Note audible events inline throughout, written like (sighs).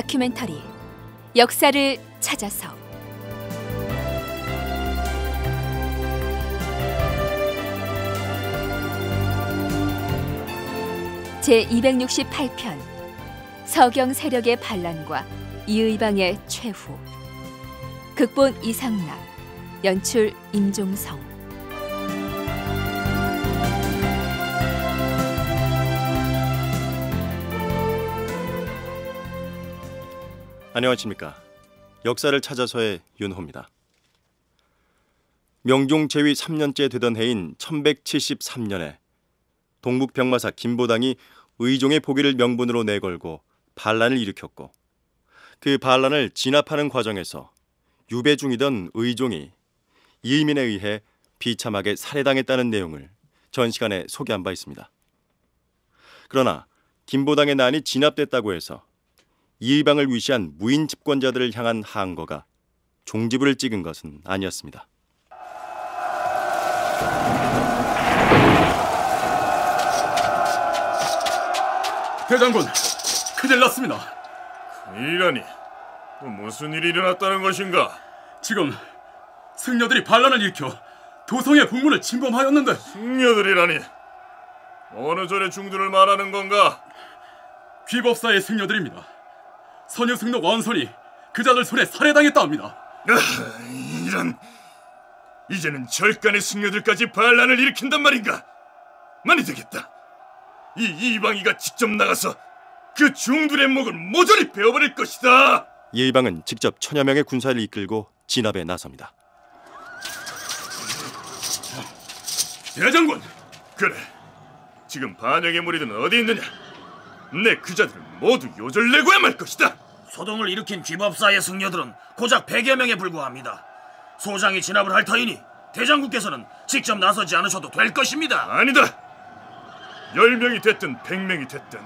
다큐멘터리 역사를 찾아서 제 268편 서경 세력의 반란과 이의방의 최후 극본 이상락 연출 임종성 안녕하십니까. 역사를 찾아서의 윤호입니다. 명종 제위 3년째 되던 해인 1173년에 동북병마사 김보당이 의종의 포기를 명분으로 내걸고 반란을 일으켰고 그 반란을 진압하는 과정에서 유배 중이던 의종이 이민에 의해 비참하게 살해당했다는 내용을 전 시간에 소개한 바 있습니다. 그러나 김보당의 난이 진압됐다고 해서 이방을 위시한 무인 집권자들을 향한 항거가 종지부를 찍은 것은 아니었습니다. 대장군, 큰일 났습니다. 이러니 무슨 일이 일어났다는 것인가? 지금 승려들이 반란을 일으켜 도성의 북문을 침범하였는데 승려들이라니 어느 절의 중들을 말하는 건가? 귀법사의 승려들입니다. 선유승록 원선이 그자들 손에 살해당했다 합니다. 아, 이런 이제는 절간의 승려들까지 반란을 일으킨단 말인가? 많이 되겠다. 이 이방이가 직접 나가서 그 중들의 목을 모조리 베어버릴 것이다. 이방은 직접 천여 명의 군사를 이끌고 진압에 나섭니다. 대장군, 그래. 지금 반역의 무리는 어디 있느냐? 내 그자들은 모두 요절내고야 말 것이다. 소동을 일으킨 귀법사의 승려들은 고작 100여 명에 불과합니다. 소장이 진압을 할 터이니 대장국께서는 직접 나서지 않으셔도 될 것입니다. 아니다. 10명이 됐든 100명이 됐든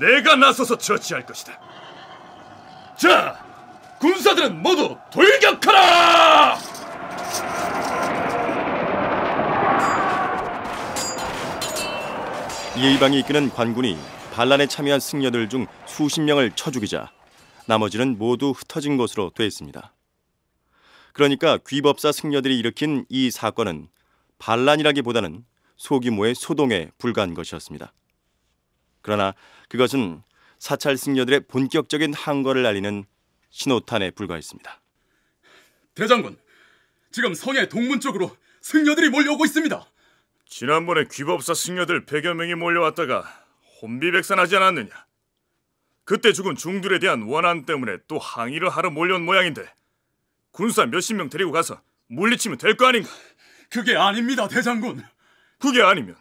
내가 나서서 처치할 것이다. 자, 군사들은 모두 돌격하라! 이방이 이끄는 관군이 반란에 참여한 승려들 중 수십 명을 쳐 죽이자 나머지는 모두 흩어진 것으로 되있습니다 그러니까 귀법사 승려들이 일으킨 이 사건은 반란이라기보다는 소규모의 소동에 불과한 것이었습니다. 그러나 그것은 사찰 승려들의 본격적인 항거를 알리는 신호탄에 불과했습니다. 대장군, 지금 성의 동문 쪽으로 승려들이 몰려오고 있습니다. 지난번에 귀법사 승려들 100여 명이 몰려왔다가 혼비백산하지 않았느냐? 그때 죽은 중들에 대한 원한 때문에 또 항의를 하러 몰려온 모양인데 군사 몇십 명 데리고 가서 물리치면 될 거 아닌가? 그게 아닙니다, 대장군. 그게 아니면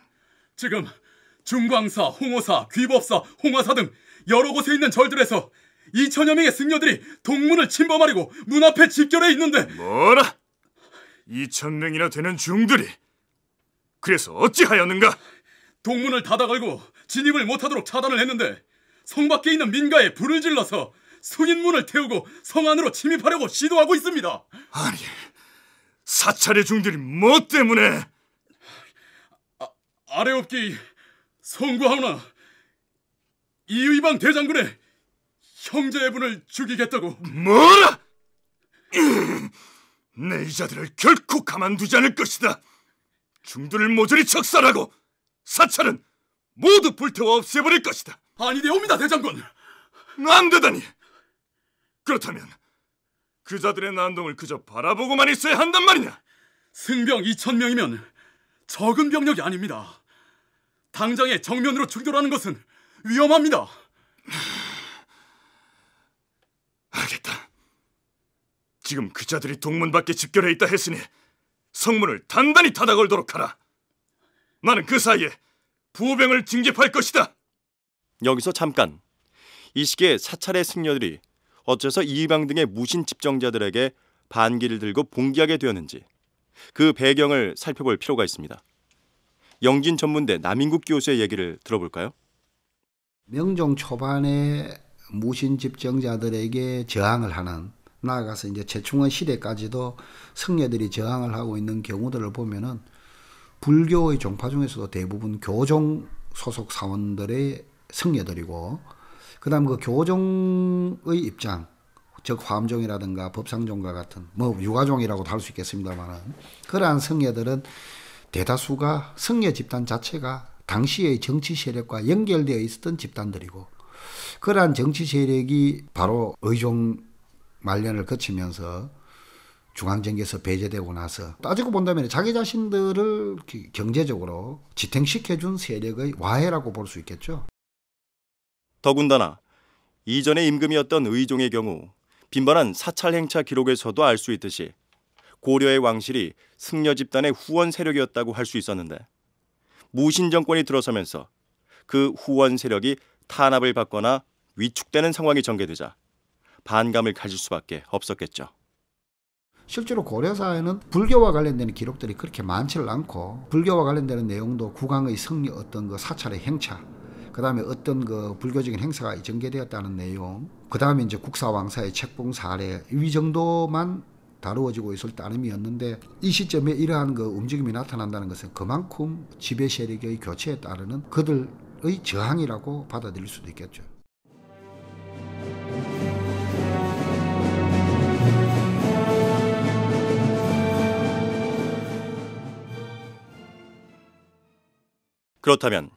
지금 중광사, 홍호사, 귀법사, 홍화사 등 여러 곳에 있는 절들에서 2천여 명의 승려들이 동문을 침범하려고 문 앞에 집결해 있는데 뭐라? 2천 명이나 되는 중들이 그래서 어찌하였는가? 동문을 닫아걸고 진입을 못하도록 차단을 했는데 성 밖에 있는 민가에 불을 질러서 승인문을 태우고 성 안으로 침입하려고 시도하고 있습니다. 아니, 사찰의 중들이 뭐 때문에? 아, 아래옵기 성구하오나 이의방 대장군의 형제의 분을 죽이겠다고. 뭐라? 내 이자들을 결코 가만두지 않을 것이다. 중들을 모조리 척살하고 사찰은 모두 불태워 없애버릴 것이다. 아니되옵니다, 대장군. 안 되다니. 그렇다면 그자들의 난동을 그저 바라보고만 있어야 한단 말이냐? 승병 2천 명이면 적은 병력이 아닙니다. 당장에 정면으로 충돌하는 것은 위험합니다. (sighs) 알겠다. 지금 그자들이 동문 밖에 집결해 있다 했으니 성문을 단단히 닫아 걸도록 하라. 나는 그 사이에 부호병을 징집할 것이다. 여기서 잠깐 이 시기에 사찰의 승려들이 어째서 이방 등의 무신 집정자들에게 반기를 들고 봉기하게 되었는지 그 배경을 살펴볼 필요가 있습니다. 영진 전문대 남인국 교수의 얘기를 들어볼까요? 명종 초반에 무신 집정자들에게 저항을 하는 나아가서 이제 재충원 시대까지도 승려들이 저항을 하고 있는 경우들을 보면은 불교의 종파 중에서도 대부분 교종 소속 사원들의 승려들이고 그다음 그 교종의 입장 즉 화엄종이라든가 법상종과 같은 뭐 유가종이라고도 할 수 있겠습니다만은 그러한 승려들은 대다수가 승려 집단 자체가 당시의 정치 세력과 연결되어 있었던 집단들이고 그러한 정치 세력이 바로 의종 말년을 거치면서 중앙정계에서 배제되고 나서 따지고 본다면 자기 자신들을 경제적으로 지탱시켜준 세력의 와해라고 볼 수 있겠죠. 더군다나 이전의 임금이었던 의종의 경우 빈번한 사찰 행차 기록에서도 알 수 있듯이 고려의 왕실이 승려 집단의 후원 세력이었다고 할 수 있었는데 무신 정권이 들어서면서 그 후원 세력이 탄압을 받거나 위축되는 상황이 전개되자 반감을 가질 수밖에 없었겠죠. 실제로 고려사에는 불교와 관련되는 기록들이 그렇게 많지를 않고 불교와 관련되는 내용도 국왕의 승리 어떤 그 사찰의 행차 그 다음에 어떤 그 불교적인 행사가 전개되었다는 내용 그 다음에 이제 국사왕사의 책봉 사례 이 정도만 다루어지고 있을 따름이었는데 이 시점에 이러한 그 움직임이 나타난다는 것은 그만큼 지배 세력의 교체에 따르는 그들의 저항이라고 받아들일 수도 있겠죠. 그렇다면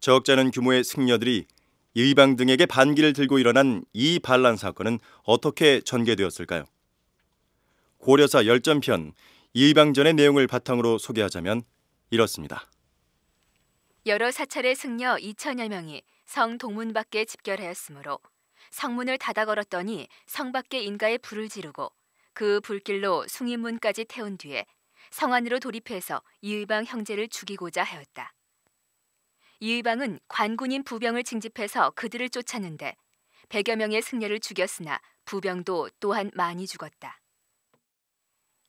적잖은 규모의 승려들이 이방 등에게 반기를 들고 일어난 이 반란 사건은 어떻게 전개되었을까요? 고려사 열전편 이방전의 내용을 바탕으로 소개하자면 이렇습니다. 여러 사찰의 승려 2천여 명이 성 동문 밖에 집결하였으므로 성문을 닫아 걸었더니 성 밖에 인가에 불을 지르고 그 불길로 숭인문까지 태운 뒤에 성 안으로 돌입해서 이의방 형제를 죽이고자 하였다. 이의방은 관군인 부병을 징집해서 그들을 쫓았는데 백여 명의 승려를 죽였으나 부병도 또한 많이 죽었다.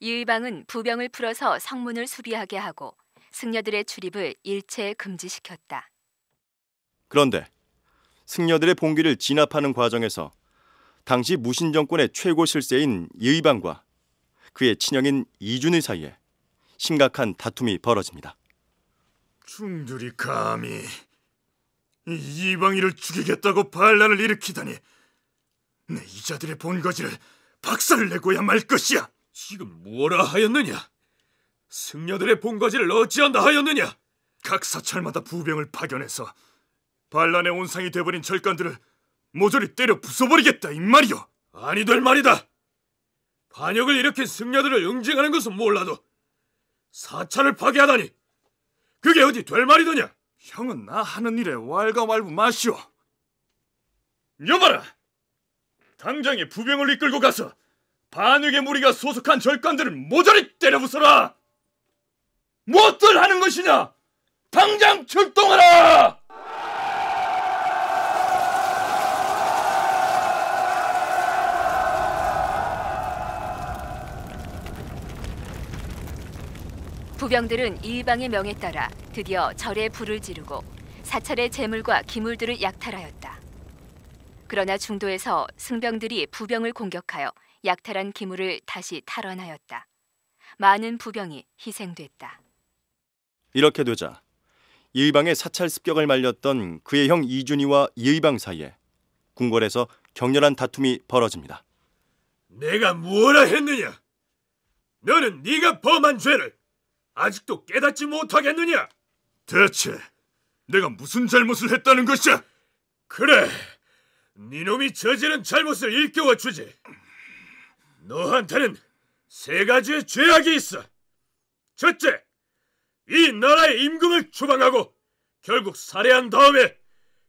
이의방은 부병을 풀어서 성문을 수비하게 하고 승려들의 출입을 일체 금지시켰다. 그런데 승려들의 봉기를 진압하는 과정에서 당시 무신 정권의 최고 실세인 이의방과 그의 친형인 이준의 사이에 심각한 다툼이 벌어집니다. 중들이 감히 이 이방인을 죽이겠다고 반란을 일으키다니 내 이자들의 본거지를 박살을 내고야 말 것이야. 지금 뭐라 하였느냐? 승려들의 본거지를 어찌한다 하였느냐? 각 사찰마다 부병을 파견해서 반란의 온상이 되버린 절간들을 모조리 때려 부숴버리겠다 이 말이오. 아니 될 말이다. 반역을 일으킨 승려들을 응징하는 것은 몰라도 사찰을 파괴하다니 그게 어디 될 말이더냐? 형은 나 하는 일에 왈가왈부 마시오. 여봐라! 당장에 부병을 이끌고 가서 반역의 무리가 소속한 절간들을 모조리 때려부숴라! 무엇들 하는 것이냐! 당장 출동하라! 무병들은 이방의 명에 따라 드디어 절에 불을 지르고 사찰의 재물과 기물들을 약탈하였다. 그러나 중도에서 승병들이 부병을 공격하여 약탈한 기물을 다시 탈환하였다. 많은 부병이 희생됐다. 이렇게 되자 이방의 사찰 습격을 말렸던 그의 형 이준이와 이의방 사이에 궁궐에서 격렬한 다툼이 벌어집니다. 내가 뭐라 했느냐? 너는 네가 범한 죄를 아직도 깨닫지 못하겠느냐? 대체 내가 무슨 잘못을 했다는 것이야? 그래, 니놈이 저지른 잘못을 일깨워주지. 너한테는 세 가지의 죄악이 있어. 첫째, 이 나라의 임금을 추방하고 결국 살해한 다음에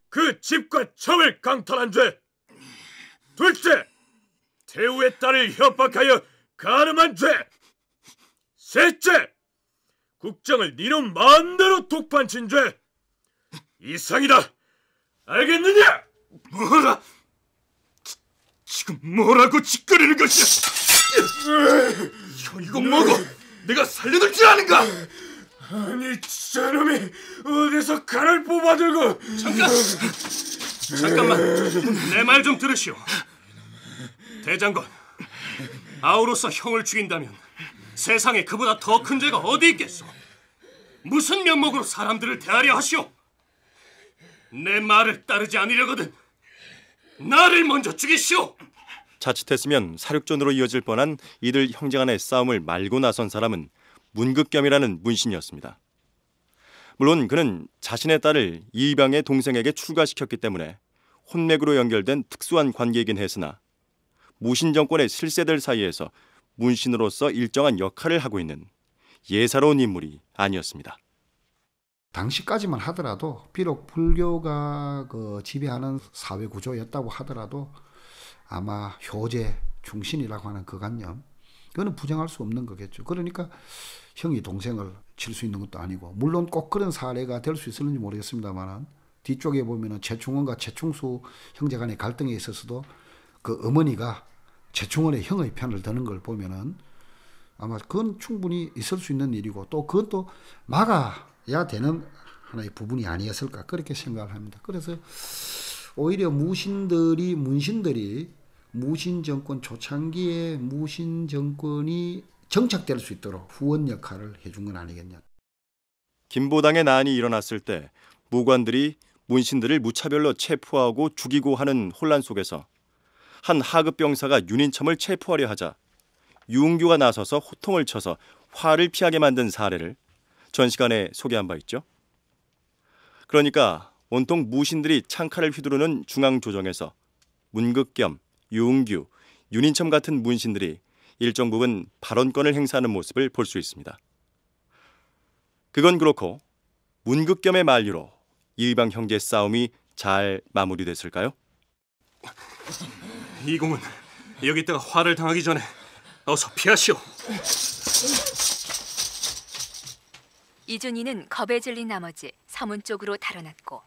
그 집과 청을 강탈한 죄. 둘째, 태우의 딸을 협박하여 가늠한 죄. 셋째, 국장을 니놈 마음대로 독판친 죄 이상이다. 알겠느냐? 뭐라? 지, 금 뭐라고 짓거리는 것이야? 이거 뭐고 내가 살려둘 줄 아는가? 아니 저놈이 어디서 칼을 뽑아들고 잠깐 잠깐만 내 말 좀 들으시오 대장관 아우로서 형을 죽인다면 세상에 그보다 더 큰 죄가 어디 있겠소? 무슨 면목으로 사람들을 대하려 하시오? 내 말을 따르지 않으려거든 나를 먼저 죽이시오. 자칫했으면 사륙전으로 이어질 뻔한 이들 형제간의 싸움을 말고 나선 사람은 문극겸이라는 문신이었습니다. 물론 그는 자신의 딸을 이방의 동생에게 출가시켰기 때문에 혼맥으로 연결된 특수한 관계이긴 했으나 무신 정권의 실세들 사이에서 문신으로서 일정한 역할을 하고 있는 예사로운 인물이 아니었습니다. 당시까지만 하더라도 비록 불교가 그 지배하는 사회 구조였다고 하더라도 아마 효제 중신이라고 하는 그 관념 그거는 부정할 수 없는 거겠죠. 그러니까 형이 동생을 칠 수 있는 것도 아니고 물론 꼭 그런 사례가 될 수 있을는지 모르겠습니다만은 뒤쪽에 보면은 최충원과 최충수 형제간의 갈등에 있어서도 그 어머니가 최충원의 형의 편을 드는 걸 보면은 아마 그건 충분히 있을 수 있는 일이고 또 그건 또 막아야 되는 하나의 부분이 아니었을까 그렇게 생각을 합니다. 그래서 오히려 무신들이 문신들이 무신 정권 초창기에 무신 정권이 정착될 수 있도록 후원 역할을 해준 건 아니겠냐. 김보당의 난이 일어났을 때 무관들이 문신들을 무차별로 체포하고 죽이고 하는 혼란 속에서 한 하급 병사가 윤인첨을 체포하려 하자 유흥규가 나서서 호통을 쳐서 화를 피하게 만든 사례를 전 시간에 소개한 바 있죠. 그러니까 온통 무신들이 창칼을 휘두르는 중앙조정에서 문극 겸 유흥규, 윤인첨 같은 문신들이 일정 부분 발언권을 행사하는 모습을 볼 수 있습니다. 그건 그렇고 문극 겸의 만류로 이방 형제 싸움이 잘 마무리됐을까요? 이 공은 여기 있다가 화를 당하기 전에 어서 피하시오. 이준이는 겁에 질린 나머지 서문 쪽으로 달아났고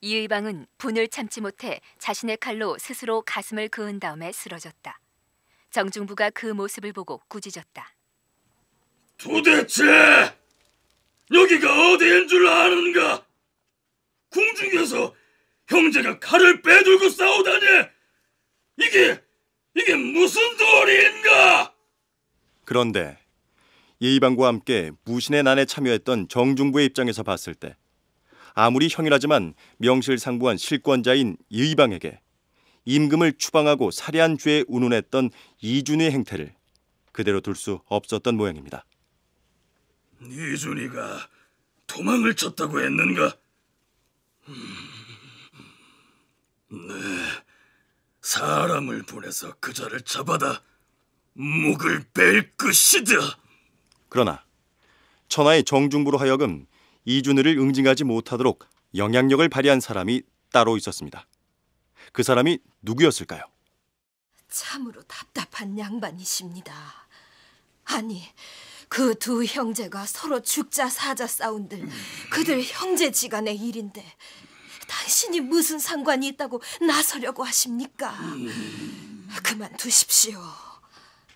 이의방은 분을 참지 못해 자신의 칼로 스스로 가슴을 그은 다음에 쓰러졌다. 정중부가 그 모습을 보고 꾸짖었다. 도대체 여기가 어디인 줄 아는가? 궁중에서 형제가 칼을 빼들고 싸우다니! 이게, 이게 무슨 도리인가? 그런데 예의방과 함께 무신의 난에 참여했던 정중부의 입장에서 봤을 때 아무리 형이라지만 명실상부한 실권자인 예의방에게 임금을 추방하고 살해한 죄에 운운했던 이준의 행태를 그대로 둘 수 없었던 모양입니다. 니준이가 네 도망을 쳤다고 했는가? 음, 네, 사람을 보내서 그자를 잡아다 목을 뺄 것이다. 그러나 천하의 정중부로 하여금 이준우를 응징하지 못하도록 영향력을 발휘한 사람이 따로 있었습니다. 그 사람이 누구였을까요? 참으로 답답한 양반이십니다. 아니, 그두 형제가 서로 죽자 사자 싸운들 그들 형제지간의 일인데 당신이 무슨 상관이 있다고 나서려고 하십니까? 그만두십시오.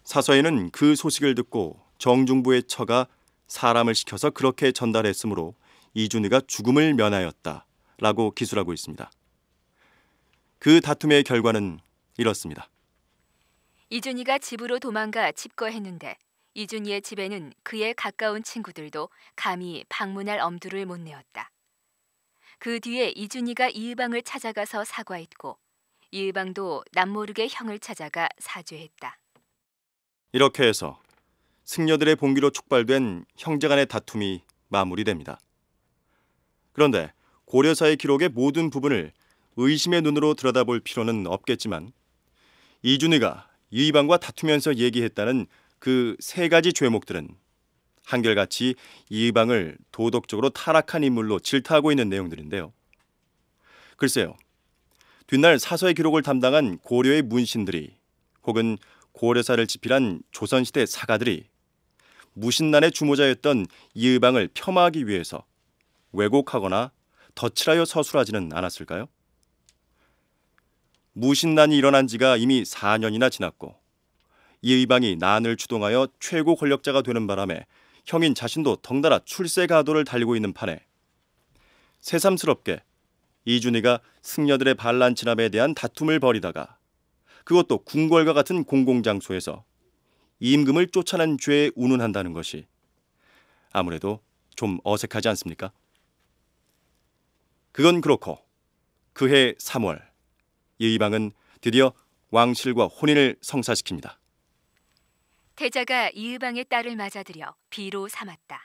사서에는 그 소식을 듣고 정중부의 처가 사람을 시켜서 그렇게 전달했으므로 이준희가 죽음을 면하였다라고 기술하고 있습니다. 그 다툼의 결과는 이렇습니다. 이준희가 집으로 도망가 집거했는데 이준희의 집에는 그에 가까운 친구들도 감히 방문할 엄두를 못 내었다. 그 뒤에 이준희가 이방을 찾아가서 사과했고 이방도 남모르게 형을 찾아가 사죄했다. 이렇게 해서 승려들의 봉기로 촉발된 형제간의 다툼이 마무리됩니다. 그런데 고려사의 기록의 모든 부분을 의심의 눈으로 들여다볼 필요는 없겠지만 이준희가 이방과 다투면서 얘기했다는 그세 가지 죄목들은 한결같이 이방을 도덕적으로 타락한 인물로 질타하고 있는 내용들인데요. 글쎄요. 뒷날 사서의 기록을 담당한 고려의 문신들이 혹은 고려사를 집필한 조선시대 사가들이 무신난의 주모자였던 이방을 의 폄하하기 위해서 왜곡하거나 덧칠하여 서술하지는 않았을까요? 무신난이 일어난 지가 이미 4년이나 지났고 이 의방이 난을 주동하여 최고 권력자가 되는 바람에 형인 자신도 덩달아 출세 가도를 달리고 있는 판에 새삼스럽게 이준희가 승려들의 반란 진압에 대한 다툼을 벌이다가 그것도 궁궐과 같은 공공장소에서 임금을 쫓아낸 죄에 운운한다는 것이 아무래도 좀 어색하지 않습니까? 그건 그렇고 그해 3월 이방은 드디어 왕실과 혼인을 성사시킵니다. 태자가 이의방의 딸을 맞아들여 비로 삼았다.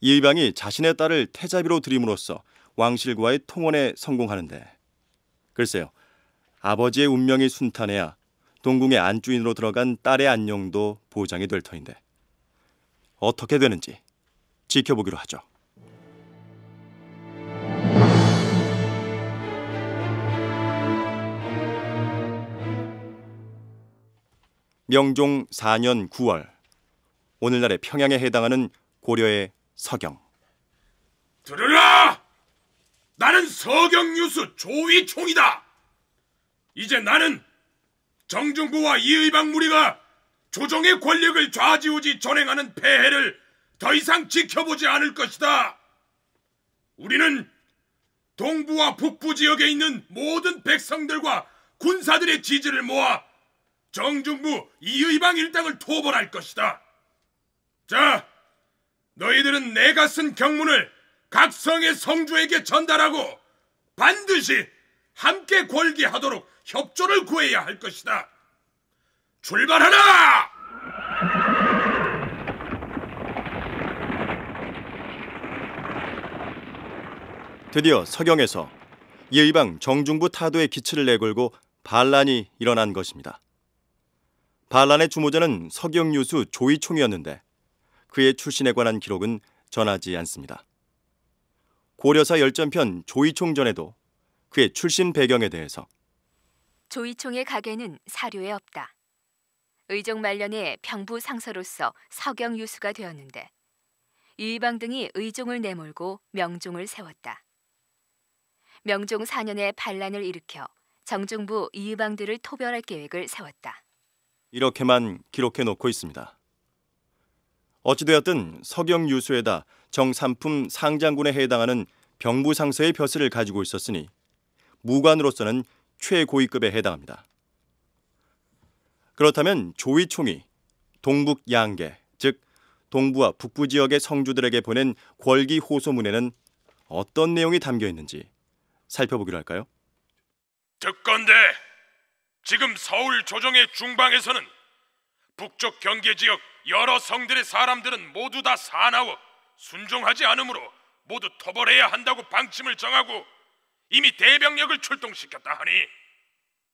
이의방이 자신의 딸을 태자비로 들임으로써 왕실과의 통원에 성공하는데 글쎄요 아버지의 운명이 순탄해야 동궁의 안주인으로 들어간 딸의 안녕도 보장이 될 터인데 어떻게 되는지 지켜보기로 하죠. 명종 4년 9월 오늘날의 평양에 해당하는 고려의 서경 들으라! 나는 서경유수 조위총이다! 이제 나는 정중부와 이의방 무리가 조정의 권력을 좌지우지 전행하는 폐해를 더 이상 지켜보지 않을 것이다. 우리는 동부와 북부 지역에 있는 모든 백성들과 군사들의 지지를 모아 정중부 이의방 일당을 토벌할 것이다. 자, 너희들은 내가 쓴 경문을 각 성의 성주에게 전달하고 반드시 함께 골기하도록 협조를 구해야 할 것이다. 출발하라! 드디어 서경에서 예의방 정중부 타도의 기치를 내걸고 반란이 일어난 것입니다. 반란의 주모자는 석영유수 조이총이었는데 그의 출신에 관한 기록은 전하지 않습니다. 고려사 열전편 조이총 전에도 그의 출신 배경에 대해서 조이총의 가계는 사료에 없다. 의종 말년에 병부 상서로서 석영 유수가 되었는데 이방 등이 의종을 내몰고 명종을 세웠다. 명종 4년에 반란을 일으켜 정중부 이방들을 토벌할 계획을 세웠다. 이렇게만 기록해 놓고 있습니다. 어찌되었든 석영유수에다 정산품 상장군에 해당하는 병부상서의 벼슬을 가지고 있었으니 무관으로서는 최고위급에 해당합니다. 그렇다면 조위총이 동북 양계, 즉 동부와 북부 지역의 성주들에게 보낸 궐기 호소문에는 어떤 내용이 담겨 있는지 살펴보기로 할까요? 듣건대 지금 서울 조정의 중방에서는 북쪽 경계 지역 여러 성들의 사람들은 모두 다 사나워 순종하지 않으므로 모두 토벌해야 한다고 방침을 정하고 이미 대병력을 출동시켰다 하니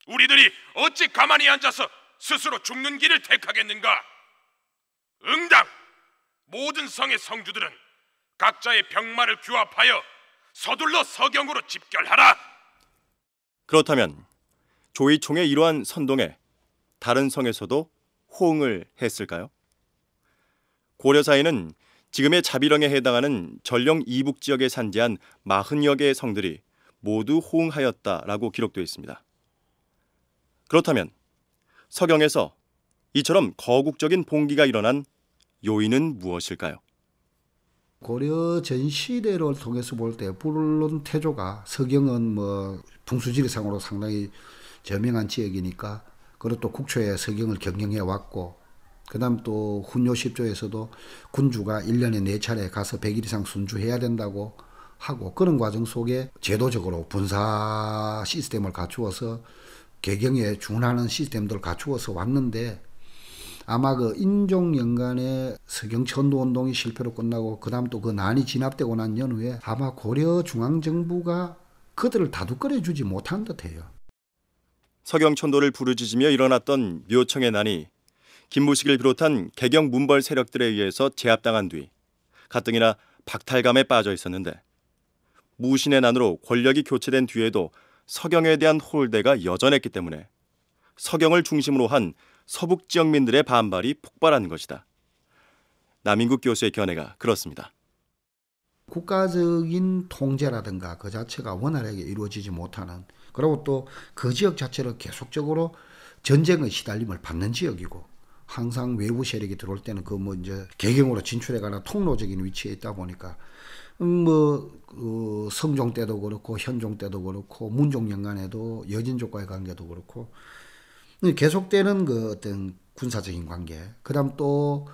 우리들이 어찌 가만히 앉아서 스스로 죽는 길을 택하겠는가? 응당! 모든 성의 성주들은 각자의 병마를 규합하여 서둘러 서경으로 집결하라! 그렇다면 조이총의 이러한 선동에 다른 성에서도 호응을 했을까요? 고려사에는 지금의 자비령에 해당하는 전령 이북 지역에 산지한 40여 개의 성들이 모두 호응하였다라고 기록되어 있습니다. 그렇다면 서경에서 이처럼 거국적인 봉기가 일어난 요인은 무엇일까요? 고려 전 시대를 통해서 볼때 물론 태조가 서경은 뭐 풍수지리상으로 상당히 저명한 지역이니까 그리고 또 국초에 서경을 경영해 왔고 그 다음 또 훈요십조에서도 군주가 1년에 4차례 가서 100일 이상 순주해야 된다고 하고 그런 과정 속에 제도적으로 분사 시스템을 갖추어서 개경에 준하는 시스템들을 갖추어서 왔는데 아마 그 인종연간의 서경천도운동이 실패로 끝나고 그 다음 또 그 난이 진압되고 난 연후에 아마 고려 중앙정부가 그들을 다독거려주지 못한 듯해요. 서경천도를 부르짖으며 일어났던 묘청의 난이 김무식을 비롯한 개경 문벌 세력들에 의해서 제압당한 뒤 가뜩이나 박탈감에 빠져 있었는데 무신의 난으로 권력이 교체된 뒤에도 서경에 대한 홀대가 여전했기 때문에 서경을 중심으로 한 서북 지역민들의 반발이 폭발한 것이다. 남인국 교수의 견해가 그렇습니다. 국가적인 통제라든가 그 자체가 원활하게 이루어지지 못하는 그리고 또 그 지역 자체를 계속적으로 전쟁의 시달림을 받는 지역이고 항상 외부 세력이 들어올 때는 그 뭐 이제 개경으로 진출해가는 통로적인 위치에 있다 보니까 음, 뭐그 성종 때도 그렇고 현종 때도 그렇고 문종 연간에도 여진족과의 관계도 그렇고 계속되는 그 어떤 군사적인 관계 그다음 또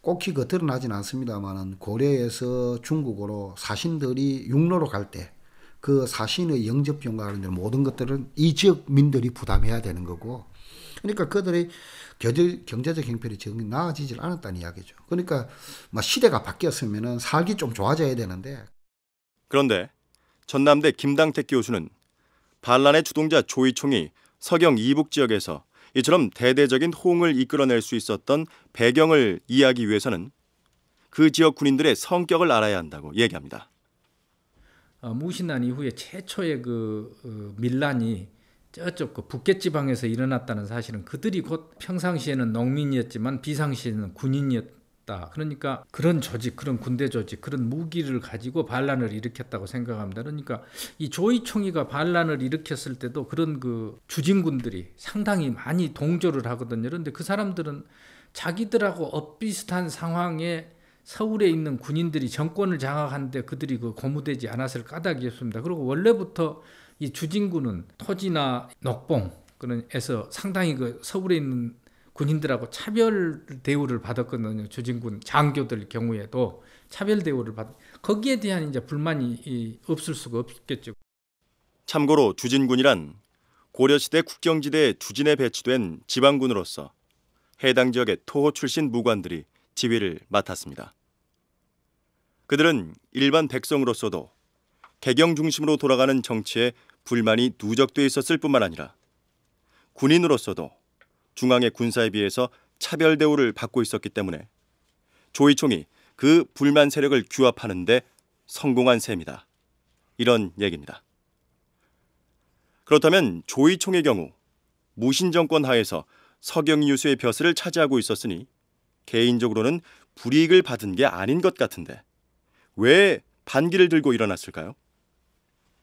꼭히 그 드러나진 않습니다만은 고려에서 중국으로 사신들이 육로로 갈때 그 사신의 영접 경과관련 모든 것들은 이 지역 민들이 부담해야 되는 거고 그러니까 그들의 경제적 형편이 지금 나아지질 않았다는 이야기죠. 그러니까 뭐 시대가 바뀌었으면 살기 좀 좋아져야 되는데 그런데 전남대 김당택 교수는 반란의 주동자 조이총이 서경 이북 지역에서 이처럼 대대적인 호응을 이끌어낼 수 있었던 배경을 이해하기 위해서는 그 지역 군인들의 성격을 알아야 한다고 얘기합니다. 어, 무신한 이후에 최초의 그 어, 밀란이 저쪽 그 북계 지방에서 일어났다는 사실은 그들이 곧 평상시에는 농민이었지만 비상시에는 군인이었다. 그러니까 그런 조직, 그런 군대 조직, 그런 무기를 가지고 반란을 일으켰다고 생각합니다. 그러니까 이 조이총이가 반란을 일으켰을 때도 그런 그 주진군들이 상당히 많이 동조를 하거든요. 그런데 그 사람들은 자기들하고 엇비슷한 상황에 서울에 있는 군인들이 정권을 장악하는데 그들이 그 고무되지 않았을 까닭이었습니다. 그리고 원래부터 이주진군은 토지나 녹봉 그런에서 상당히 그 서울에 있는 군인들하고 차별 대우를 받았거든요. 주진군 장교들 경우에도 차별 대우를 받. 거기에 대한 이제 불만이 없을 수가 없겠죠. 참고로 주진군이란 고려시대 국경지대 에 주진에 배치된 지방군으로서 해당 지역의 토호 출신 무관들이 지위를 맡았습니다. 그들은 일반 백성으로서도 개경 중심으로 돌아가는 정치에 불만이 누적돼 있었을 뿐만 아니라 군인으로서도 중앙의 군사에 비해서 차별 대우를 받고 있었기 때문에 조이총이 그 불만 세력을 규합하는 데 성공한 셈이다. 이런 얘기입니다. 그렇다면 조이총의 경우 무신 정권 하에서 서경유수의 벼슬을 차지하고 있었으니 개인적으로는 불이익을 받은 게 아닌 것 같은데 왜 반기를 들고 일어났을까요?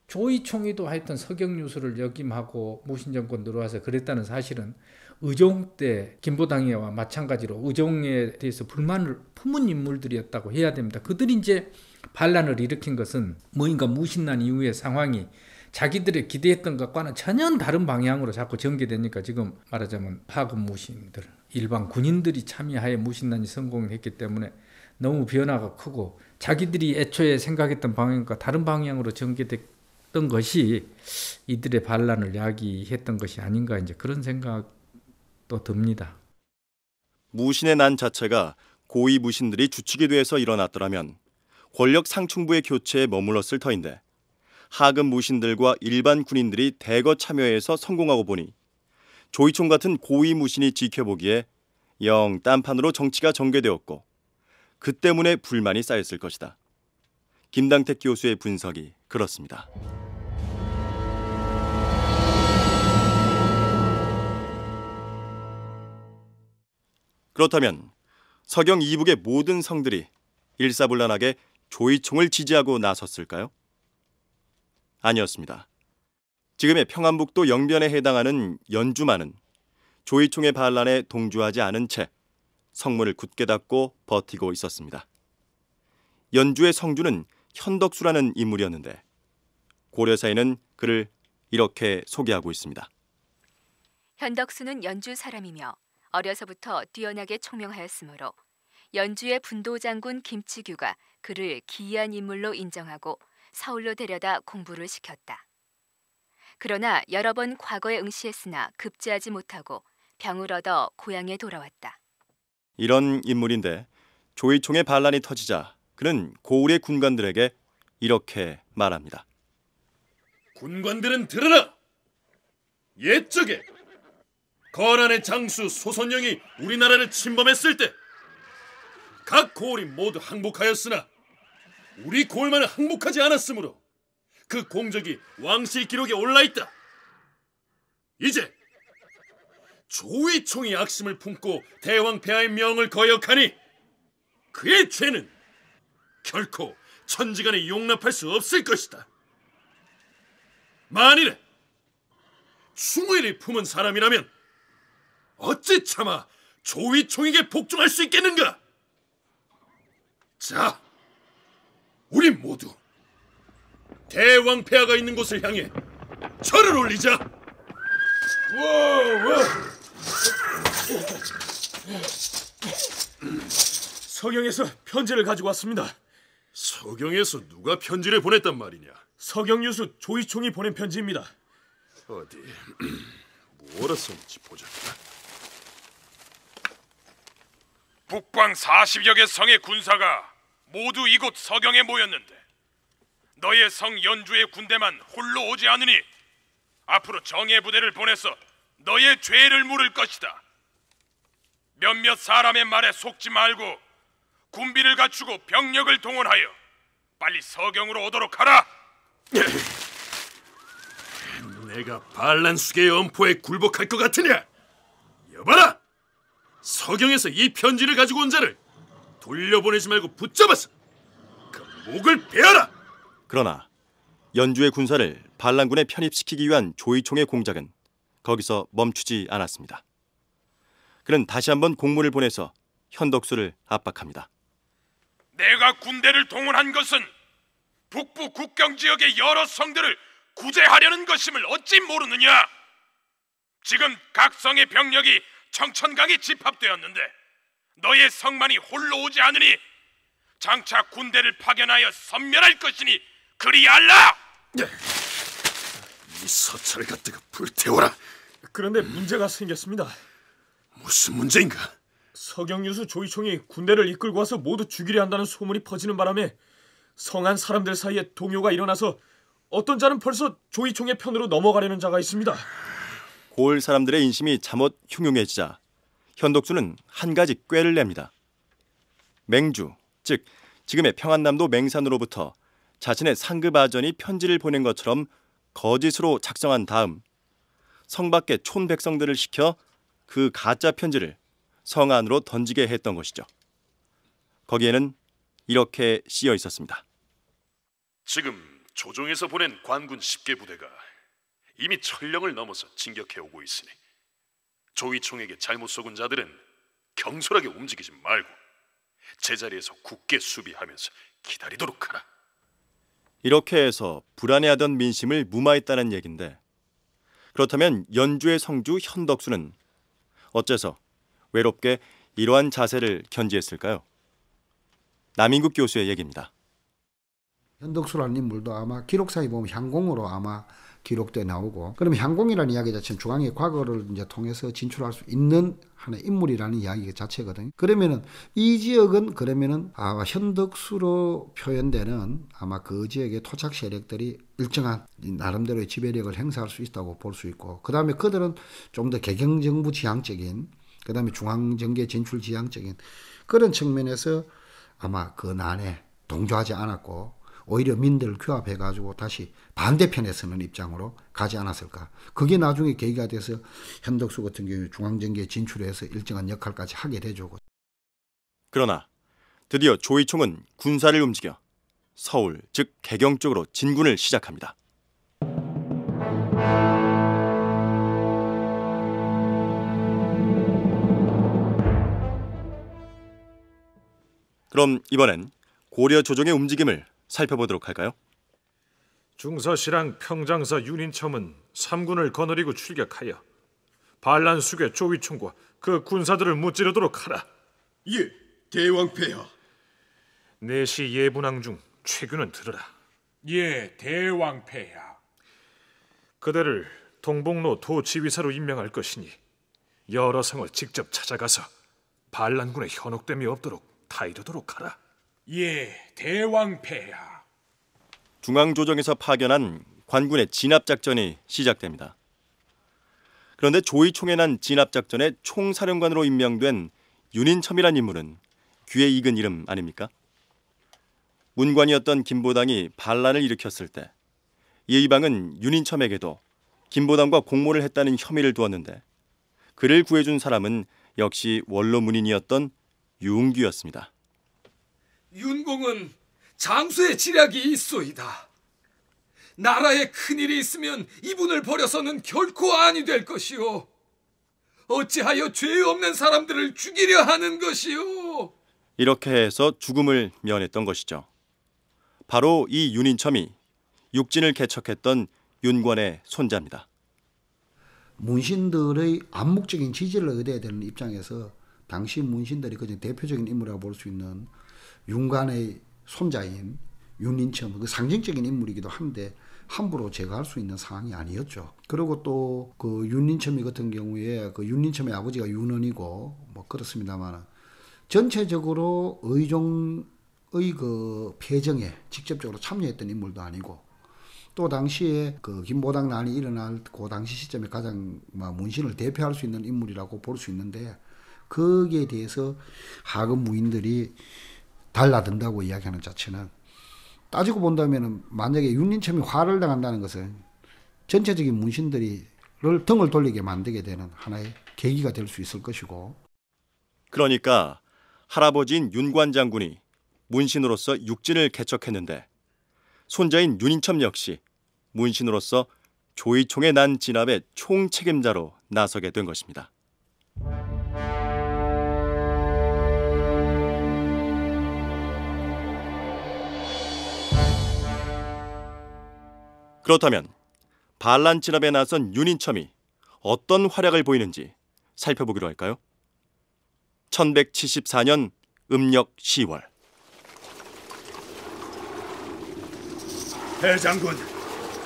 조이 총리도 하여튼 서경유수를 역임하고 무신정권 들어와서 그랬다는 사실은 의종 때 김보당회와 마찬가지로 의종에 대해서 불만을 품은 인물들이었다고 해야 됩니다. 그들이 이제 반란을 일으킨 것은 뭐가 무신난 이후의 상황이 자기들의 기대했던 것과는 전혀 다른 방향으로 자꾸 전개되니까 지금 말하자면 파급 무신들 일반 군인들이 참여하여 무신난이 성공했기 때문에 너무 변화가 크고 자기들이 애초에 생각했던 방향과 다른 방향으로 전개됐던 것이 이들의 반란을 야기했던 것이 아닌가 이제 그런 생각도 듭니다. 무신의 난 자체가 고위 무신들이 주축이 돼서 일어났더라면 권력 상충부의 교체에 머물렀을 터인데 하급 무신들과 일반 군인들이 대거 참여해서 성공하고 보니 조이총 같은 고위 무신이 지켜보기에 영 딴판으로 정치가 전개되었고 그 때문에 불만이 쌓였을 것이다. 김당택 교수의 분석이 그렇습니다. 그렇다면 서경 이북의 모든 성들이 일사불란하게 조이총을 지지하고 나섰을까요? 아니었습니다. 지금의 평안북도 영변에 해당하는 연주만은 조이총의 반란에 동조하지 않은 채 성문을 굳게 닫고 버티고 있었습니다. 연주의 성주는 현덕수라는 인물이었는데 고려사에는 그를 이렇게 소개하고 있습니다. 현덕수는 연주 사람이며 어려서부터 뛰어나게 총명하였으므로 연주의 분도장군 김치규가 그를 기이한 인물로 인정하고 서울로 데려다 공부를 시켰다. 그러나 여러 번 과거에 응시했으나 급제하지 못하고 병을 얻어 고향에 돌아왔다. 이런 인물인데 조의총의 반란이 터지자 그는 고을의 군관들에게 이렇게 말합니다. 군관들은 들으라. 옛적에 거란의 장수 소선영이 우리나라를 침범했을 때 각 고을이 모두 항복하였으나 우리 고을만 항복하지 않았으므로 그 공적이 왕실 기록에 올라있다. 이제 조위총이 악심을 품고 대왕 폐하의 명을 거역하니 그의 죄는 결코 천지간에 용납할 수 없을 것이다. 만일 충의를 품은 사람이라면 어찌 참아 조위총에게 복종할 수 있겠는가? 자, 우리 모두 대왕 폐하가 있는 곳을 향해 철을 올리자. 와, 와. 서경에서 편지를 가지고 왔습니다. 서경에서 누가 편지를 보냈단 말이냐? 서경 유수 조이총이 보낸 편지입니다. 어디 (clears throat) 뭐라 썼는지 보자. 북방 40여 개 성의 군사가 모두 이곳 서경에 모였는데 너의 성 연주의 군대만 홀로 오지 않으니 앞으로 정예 부대를 보내서 너의 죄를 물을 것이다. 몇몇 사람의 말에 속지 말고 군비를 갖추고 병력을 동원하여 빨리 서경으로 오도록 하라. (laughs) 내가 반란숙의 엄포에 굴복할 것 같으냐? 여봐라! 서경에서 이 편지를 가지고 온 자를 돌려보내지 말고 붙잡아서 그 목을 베어라! 그러나 연주의 군사를 반란군에 편입시키기 위한 조이총의 공작은 거기서 멈추지 않았습니다. 그는 다시 한번 공문을 보내서 현덕수를 압박합니다. 내가 군대를 동원한 것은 북부 국경 지역의 여러 성들을 구제하려는 것임을 어찌 모르느냐? 지금 각 성의 병력이 청천강에 집합되었는데 너의 성만이 홀로 오지 않으니 장차 군대를 파견하여 섬멸할 것이니 그리할라! 네. 이 서찰 같다가 불태워라. 그런데 문제가 생겼습니다. 무슨 문제인가? 서경유수 조이총이 군대를 이끌고 와서 모두 죽이려 한다는 소문이 퍼지는 바람에 성한 사람들 사이에 동요가 일어나서 어떤 자는 벌써 조이총의 편으로 넘어가려는 자가 있습니다. 고을 사람들의 인심이 잠옷 흉흉해지자 현덕수는 한 가지 꾀를 냅니다. 맹주, 즉 지금의 평안남도 맹산으로부터 자신의 상급 아전이 편지를 보낸 것처럼 거짓으로 작성한 다음 성 밖에 촌 백성들을 시켜 그 가짜 편지를 성 안으로 던지게 했던 것이죠. 거기에는 이렇게 쓰여 있었습니다. 지금 조정에서 보낸 관군 10개 부대가 이미 천령을 넘어서 진격해 오고 있으니 조위총에게 잘못 속은 자들은 경솔하게 움직이지 말고 제자리에서 굳게 수비하면서 기다리도록 하라. 이렇게 해서 불안해하던 민심을 무마했다는 얘긴데 그렇다면 연주의 성주 현덕수는 어째서 외롭게 이러한 자세를 견지했을까요? 남인국 교수의 얘기입니다. 현덕수라는 인물도 아마 기록상에 보면 향공으로 아마 기록돼 나오고 그럼 향공이라는 이야기 자체는 중앙의 과거를 이제 통해서 진출할 수 있는 하나의 인물이라는 이야기 자체거든요. 그러면은 이 지역은 그러면은 아마 현덕수로 표현되는 아마 그 지역의 토착 세력들이 일정한 나름대로의 지배력을 행사할 수 있다고 볼 수 있고 그 다음에 그들은 좀 더 개경정부 지향적인 그 다음에 중앙정계 진출 지향적인 그런 측면에서 아마 그 난에 동조하지 않았고 오히려 민들 을 규합해가지고 다시 반대편에 서는 입장으로 가지 않았을까. 그게 나중에 계기가 돼서 현덕수 같은 경우 중앙정계에 진출해서 일정한 역할까지 하게 되죠. 그러나 드디어 조이총은 군사를 움직여 서울, 즉 개경 쪽으로 진군을 시작합니다. 그럼 이번엔 고려 조정의 움직임을 살펴보도록 할까요? 중서시랑 평장사 윤인첨은 3군을 거느리고 출격하여 반란 숙의 조위총과 그 군사들을 무찌르도록 하라. 예, 대왕폐하. 내시 예분왕 중 최규는 들으라. 예, 대왕폐하. 그대를 동북로 도지휘사로 임명할 것이니 여러 성을 직접 찾아가서 반란군의 현혹됨이 없도록 타이르도록 하라. 예, 대왕패야. 중앙조정에서 파견한 관군의 진압작전이 시작됩니다. 그런데 조의총에난 진압작전의 총사령관으로 임명된 윤인첨이란 인물은 귀에 익은 이름 아닙니까? 문관이었던 김보당이 반란을 일으켰을 때 예의방은 윤인첨에게도 김보당과 공모를 했다는 혐의를 두었는데 그를 구해준 사람은 역시 원로 문인이었던 유웅규였습니다. 윤공은 장수의 지략이 있소이다. 나라에 큰일이 있으면 이분을 버려서는 결코 아니 될 것이오. 어찌하여 죄 없는 사람들을 죽이려 하는 것이오. 이렇게 해서 죽음을 면했던 것이죠. 바로 이 윤인첨이 육진을 개척했던 윤관의 손자입니다. 문신들의 암묵적인 지지를 얻어야 되는 입장에서 당시 문신들이 그저 대표적인 인물이라고 볼 수 있는 윤관의 손자인 윤인첨 그 상징적인 인물이기도 한데 함부로 제거할 수 있는 상황이 아니었죠. 그리고 또 그 윤인첨이 같은 경우에 그 윤인첨의 아버지가 윤원이고 뭐 그렇습니다만 전체적으로 의종의 그 폐정에 직접적으로 참여했던 인물도 아니고 또 당시에 그 김보당 난이 일어날 그 당시 시점에 가장 뭐 문신을 대표할 수 있는 인물이라고 볼 수 있는데 거기에 대해서 하급 무인들이 달라든다고 이야기하는 자체는 따지고 본다면은 만약에 윤린첨이 화를 당한다는 것은 전체적인 문신들이를 등을 돌리게 만들게 되는 하나의 계기가 될 수 있을 것이고 그러니까 할아버지인 윤관 장군이 문신으로서 육진을 개척했는데 손자인 윤인첨 역시 문신으로서 조이총의 난 진압의 총책임자로 나서게 된 것입니다. 그렇다면 반란 진압에 나선 윤인첨이 어떤 활약을 보이는지 살펴보기로 할까요? 1174년 음력 10월 대장군,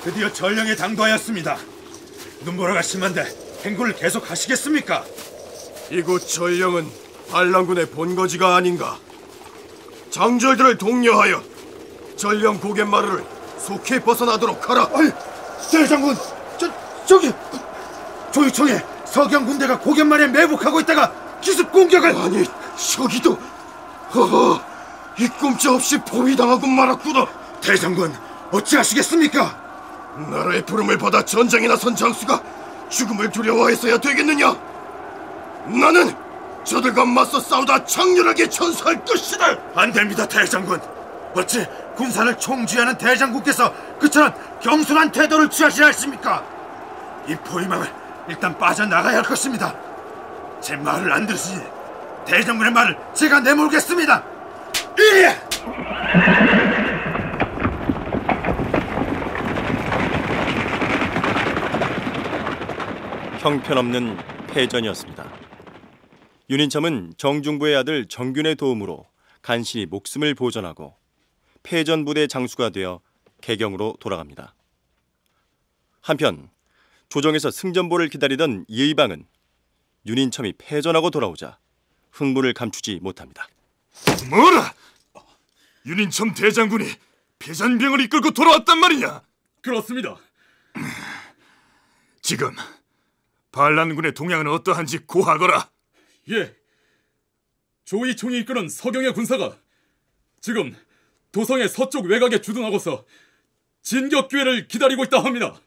드디어 전령에 당도하였습니다. 눈보라가 심한데 행군을 계속 하시겠습니까? 이곳 전령은 반란군의 본거지가 아닌가? 장졸들을 독려하여 전령 고갯마루를 속히 벗어나도록 하라. 아이, 세장군, 저 저기 조유청에 서경 군대가 고견만에 매복하고 있다가 기습 공격을. 아니, 저기도 허허, 이 꼼짝없이 포위당하고 말았구나. 대장군, 어찌하시겠습니까? 나라의 부름을 받아 전장에 나선 장수가 죽음을 두려워했어야 되겠느냐? 나는 저들과 맞서 싸우다 창렬하게 전사할 것이다. 안 됩니다, 대장군. 어찌 군사를 총지하는 대장국께서 그처럼 경솔한 태도를 취하시라 했습니까? 이 포위망을 일단 빠져나가야 할 것입니다. 제 말을 안 들으시니 대장군의 말을 제가 내몰겠습니다. 예! 형편없는 패전이었습니다. 윤인첨은 정중부의 아들 정균의 도움으로 간신히 목숨을 보전하고 패전부대 장수가 되어 개경으로 돌아갑니다. 한편 조정에서 승전보를 기다리던 예의방은 윤인첨이 패전하고 돌아오자 흥분을 감추지 못합니다. 뭐라! 윤인첨 대장군이 패전병을 이끌고 돌아왔단 말이냐? 그렇습니다. (clears throat) 지금 반란군의 동향은 어떠한지 고하거라. 예. 조이총이 이끄는 서경의 군사가 지금 도성의 서쪽 외곽에 주둔하고서 진격 기회를 기다리고 있다 합니다.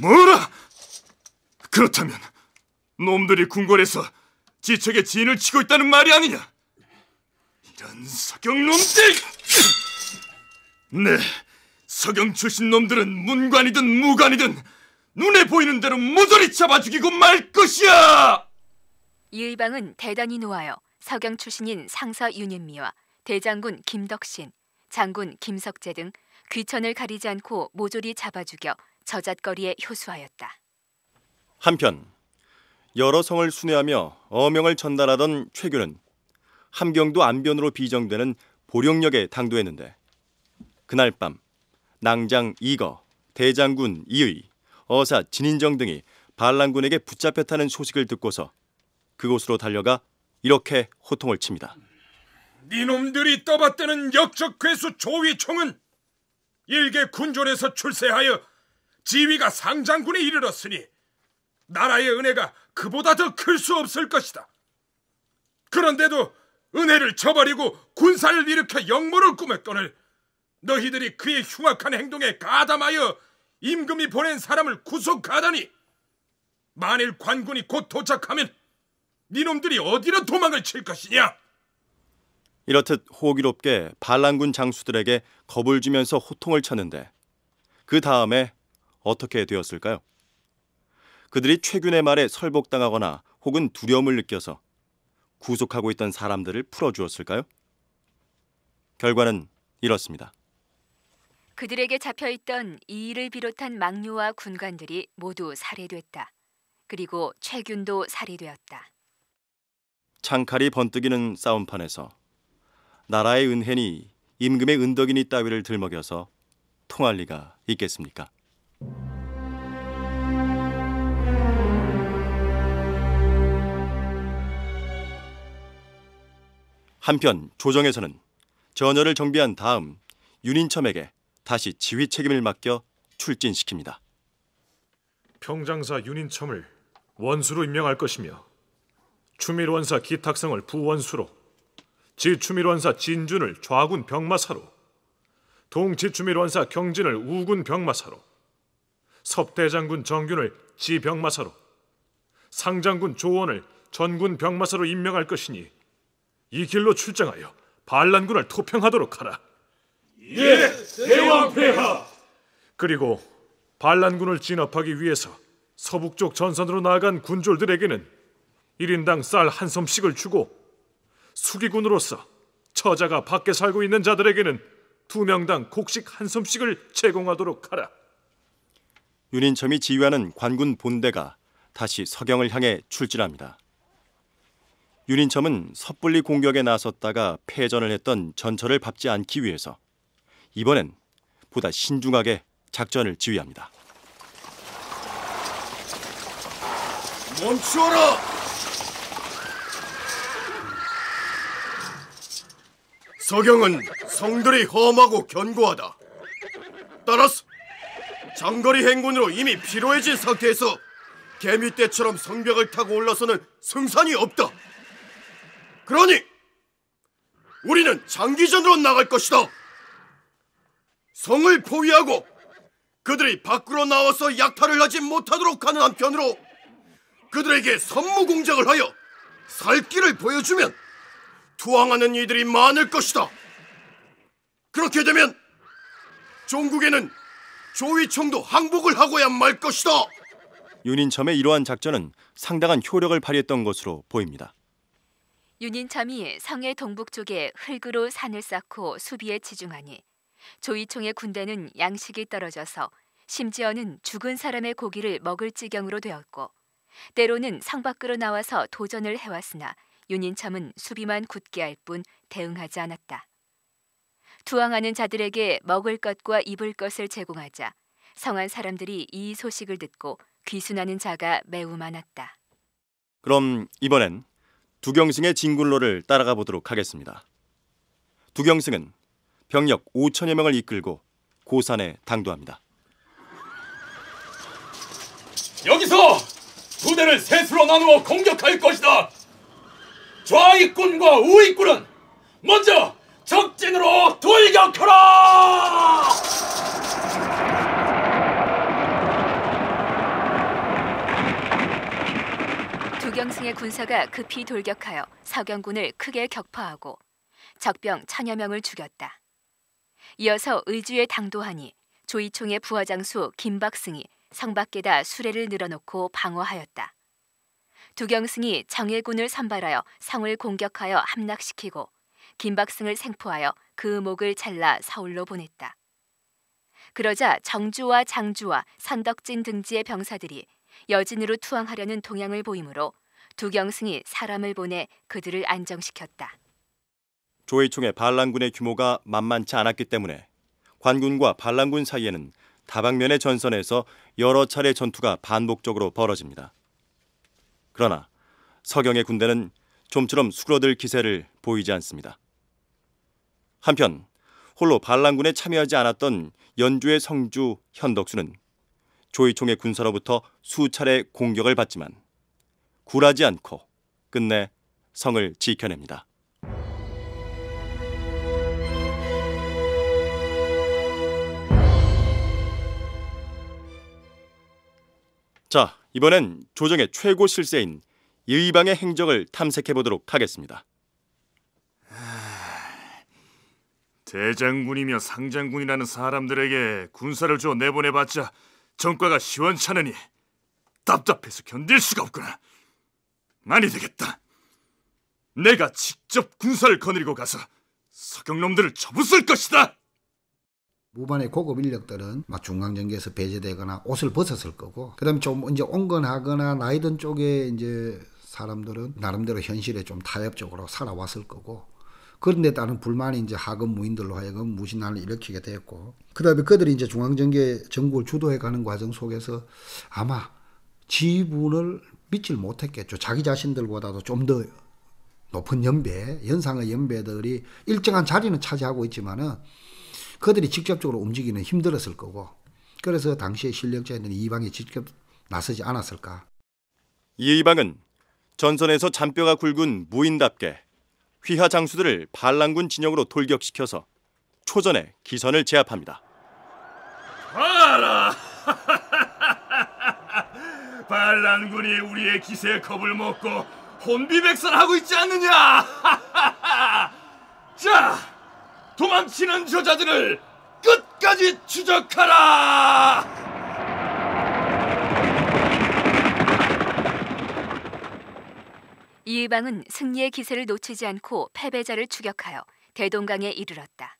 뭐라? 그렇다면 놈들이 궁궐에서 지척의 진을 치고 있다는 말이 아니냐? 이런 서경 놈들! 네, 서경 출신 놈들은 문관이든 무관이든 눈에 보이는 대로 모조리 잡아 죽이고 말 것이야! 이의방은 대단히 놓아요. 서경 출신인 상서 윤현미와 대장군 김덕신, 장군 김석재 등 귀천을 가리지 않고 모조리 잡아 죽여 저잣거리에 효수하였다. 한편 여러 성을 순회하며 어명을 전달하던 최규는 함경도 안변으로 비정되는 보령역에 당도했는데 그날 밤 낭장 이거, 대장군 이의, 어사 진인정 등이 반란군에게 붙잡혔다는 소식을 듣고서 그곳으로 달려가 이렇게 호통을 칩니다. 니놈들이 떠받드는 역적 괴수 조위총은 일개 군졸에서 출세하여 지위가 상장군에 이르렀으니 나라의 은혜가 그보다 더 클 수 없을 것이다. 그런데도 은혜를 저버리고 군사를 일으켜 역모를 꾸며떠늘 너희들이 그의 흉악한 행동에 가담하여 임금이 보낸 사람을 구속하다니 만일 관군이 곧 도착하면 니놈들이 어디로 도망을 칠 것이냐? 이렇듯 호기롭게 반란군 장수들에게 겁을 주면서 호통을 쳤는데 그 다음에 어떻게 되었을까요? 그들이 최균의 말에 설복당하거나 혹은 두려움을 느껴서 구속하고 있던 사람들을 풀어주었을까요? 결과는 이렇습니다. 그들에게 잡혀있던 이일을 비롯한 망류와 군관들이 모두 살해됐다. 그리고 최균도 살해되었다. 창칼이 번뜩이는 싸움판에서 나라의 은혜니 임금의 은덕이니 따위를 들먹여서 통할 리가 있겠습니까? 한편 조정에서는 전열을 정비한 다음 윤인첨에게 다시 지휘 책임을 맡겨 출진시킵니다. 평장사 윤인첨을 원수로 임명할 것이며 추밀원사 기탁성을 부원수로 지추밀원사 진준을 좌군 병마사로, 동지추밀원사 경진을 우군 병마사로, 섭대장군 정균을 지병마사로, 상장군 조원을 전군 병마사로 임명할 것이니 이 길로 출장하여 반란군을 토평하도록 하라. 예, 대왕폐하. 그리고 반란군을 진압하기 위해서 서북쪽 전선으로 나아간 군졸들에게는 1인당 쌀한 섬씩을 주고 수기군으로서 처자가 밖에 살고 있는 자들에게는 두 명당 곡식 한 솜씩을 제공하도록 하라. 윤인첨이 지휘하는 관군 본대가 다시 서경을 향해 출진합니다. 윤인첨은 섣불리 공격에 나섰다가 패전을 했던 전철을 밟지 않기 위해서 이번엔 보다 신중하게 작전을 지휘합니다. 멈추어라! 서경은 성들이 험하고 견고하다. 따라서 장거리 행군으로 이미 피로해진 상태에서 개미떼처럼 성벽을 타고 올라서는 승산이 없다. 그러니 우리는 장기전으로 나갈 것이다. 성을 포위하고 그들이 밖으로 나와서 약탈을 하지 못하도록 하는 한편으로 그들에게 선무 공작을 하여 살 길을 보여주면 투항하는 이들이 많을 것이다. 그렇게 되면 종국에는 조위청도 항복을 하고야 말 것이다. 윤인참의 이러한 작전은 상당한 효력을 발휘했던 것으로 보입니다. 윤인참이 성해 동북쪽에 흙으로 산을 쌓고 수비에 치중하니 조이총의 군대는 양식이 떨어져서 심지어는 죽은 사람의 고기를 먹을 지경으로 되었고 때로는 성 밖으로 나와서 도전을 해왔으나 윤인참은 수비만 굳게 할 뿐 대응하지 않았다. 투항하는 자들에게 먹을 것과 입을 것을 제공하자 성한 사람들이 이 소식을 듣고 귀순하는 자가 매우 많았다. 그럼 이번엔 두경승의 진굴로를 따라가 보도록 하겠습니다. 두경승은 병력 5천여 명을 이끌고 고산에 당도합니다. 여기서 두 대를 셋으로 나누어 공격할 것이다. 좌익군과 우익군은 먼저 적진으로 돌격하라! 두경승의 군사가 급히 돌격하여 서경군을 크게 격파하고 적병 천여 명을 죽였다. 이어서 의주의 당도하니 조이총의 부하장수 김박승이 성 밖에다 수레를 늘어놓고 방어하였다. 두경승이 정예군을 선발하여 성을 공격하여 함락시키고 김박승을 생포하여 그 목을 잘라 서울로 보냈다. 그러자 정주와 장주와 산덕진 등지의 병사들이 여진으로 투항하려는 동향을 보이므로 두경승이 사람을 보내 그들을 안정시켰다. 조의총의 반란군의 규모가 만만치 않았기 때문에 관군과 반란군 사이에는 다방면의 전선에서 여러 차례 전투가 반복적으로 벌어집니다. 그러나 서경의 군대는 좀처럼 수그러들 기세를 보이지 않습니다. 한편 홀로 반란군에 참여하지 않았던 연주의 성주 현덕수는 조이총의 군사로부터 수차례 공격을 받지만 굴하지 않고 끝내 성을 지켜냅니다. 자, 이번엔 조정의 최고 실세인 이방의 행적을 탐색해 보도록 하겠습니다. 대장군이며 상장군이라는 사람들에게 군사를 줘 내보내봤자 정과가 시원찮으니 답답해서 견딜 수가 없구나. 많이 되겠다. 내가 직접 군사를 거느리고 가서 서경놈들을 접부쓸 것이다. 무반의 고급 인력들은 막 중앙정계에서 배제되거나 옷을 벗었을 거고 그다음에 좀 이제 온건하거나 나이든 쪽에 이제 사람들은 나름대로 현실에 좀 타협적으로 살아왔을 거고 그런데 따른 불만이 이제 하급 무인들로 하여금 무신난을 일으키게 되었고 그다음에 그들이 이제 중앙정계 정국을 주도해가는 과정 속에서 아마 지분을 믿질 못했겠죠. 자기 자신들보다도 좀 더 높은 연배, 연상의 연배들이 일정한 자리는 차지하고 있지만은 그들이 직접적으로 움직이는 힘들었을 거고 그래서 당시의 실력자였는 이방이 직접 나서지 않았을까. 이 이방은 전선에서 잔뼈가 굵은 무인답게 휘하 장수들을 반란군 진영으로 돌격시켜서 초전에 기선을 제압합니다. 봐라! (laughs) 반란군이 우리의 기세 겁을 먹고 혼비백산하고 있지 않느냐! (laughs) 자, 도망치는 저자들을 끝까지 추적하라! 이방은 승리의 기세를 놓치지 않고 패배자를 추격하여 대동강에 이르렀다.